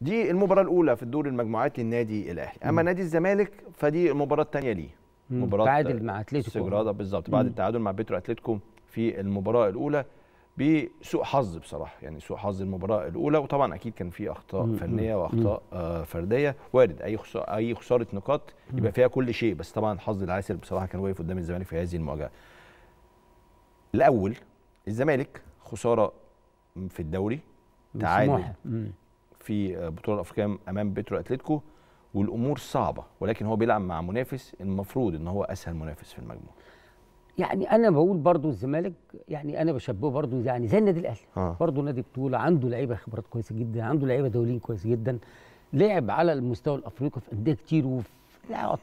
دي المباراه الاولى في الدور المجموعات للنادي الاهلي اما نادي الزمالك فدي المباراه الثانيه ليه مباراه تعادل مع اتلتيكو بالظبط بعد التعادل مع بيترو اتلتيكو في المباراه الاولى بسوء حظ بصراحه يعني سوء حظ المباراه الاولى وطبعا اكيد كان في اخطاء مم. فنيه واخطاء آه، فرديه وارد اي خسارة اي خساره نقاط يبقى فيها كل شيء بس طبعا الحظ العاسر بصراحه كان واقف قدام الزمالك في هذه المواجهه الاول الزمالك خساره في الدوري تعادل في بطوله الافريقيه امام بترو اتلتيكو والامور صعبه ولكن هو بيلعب مع منافس المفروض ان هو اسهل منافس في المجموعه يعني انا بقول برضو الزمالك يعني انا بشبهه برضو يعني زي النادي الاهلي آه. برضو نادي بطوله عنده لعيبه خبرات كويسه جدا عنده لعيبه دوليين كويس جدا لعب على المستوى الافريقي في انديه كتير وفي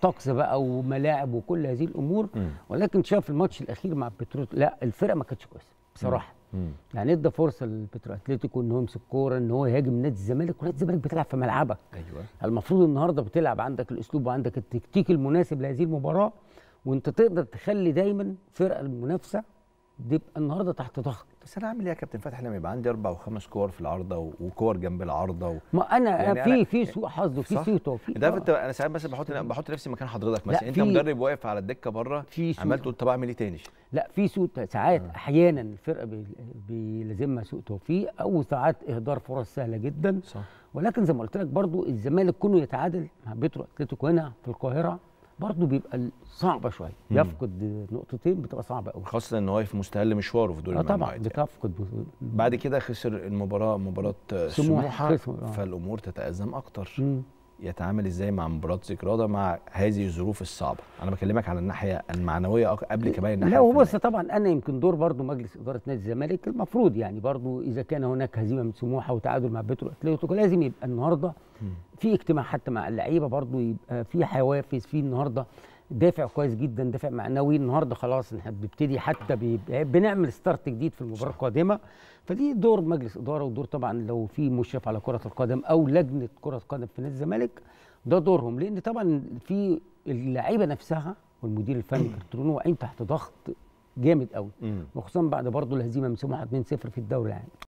طقس بقى وملاعب وكل هذه الامور م. ولكن شاف الماتش الاخير مع بتروت لا الفرقه ما كانتش كويسه بصراحه م. يعني ادى فرصه للبترو اتلتيكو ان هو يمسك كوره ان هو يهاجم نادي الزمالك ونادي الزمالك بتلعب في ملعبك ايوه المفروض النهارده بتلعب عندك الاسلوب وعندك التكتيك المناسب لهذه المباراه وانت تقدر تخلي دايما فرقه المنافسه بيبقى النهارده تحت ضغط بس انا اعمل ايه يا كابتن فتحي لما يبقى عندي اربع وخمس كور في العارضه وكور جنب العارضه و... ما انا يعني في في سوء حظ وفي سوء توفيق ده انت انا ساعات بس بحط بحط نفسي مكان حضرتك مثلا انت مدرب واقف على الدكه بره عملت قلت طب اعمل ايه تاني؟ لا في سوء ساعات آه. احيانا الفرقه بيلازمها سوء توفيق او ساعات اهدار فرص سهله جدا صح ولكن زي ما قلت لك برضو الزمالك كله يتعادل مع بيترو اتلتيكو هنا في القاهره برضه بيبقى صعبه شويه يفقد نقطتين بتبقى صعبه قوي خاصه ان هو في مستهل مشواره في دول المجموعات آه طبعا يعني. بتفقد بعد كده خسر المباراه مباراه سموحه آه. فالامور تتازم اكتر مم. يتعامل ازاي مع مباراه ذيك مع هذه الظروف الصعبه انا بكلمك على الناحيه المعنويه قبل كمان الناحيه لا بص طبعا انا يمكن دور برضو مجلس اداره نادي الزمالك المفروض يعني برضو اذا كان هناك هزيمه من سموحه وتعادل مع بترو اتلتيكو لازم يبقى النهارده في اجتماع حتى مع اللعيبه برضو يبقى في حوافز في النهارده دافع كويس جدا دافع معنوي النهارده خلاص احنا بنبتدي حتى بنعمل ستارت جديد في المباراه القادمه فدي دور مجلس اداره ودور طبعا لو في مشرف على كره القدم او لجنه كره قدم في نادي الزمالك ده دورهم لان طبعا في اللعيبه نفسها والمدير الفني كرتونو واقعين تحت ضغط جامد قوي وخصوصا بعد برضه الهزيمه من سموحه 2-0 في الدوري يعني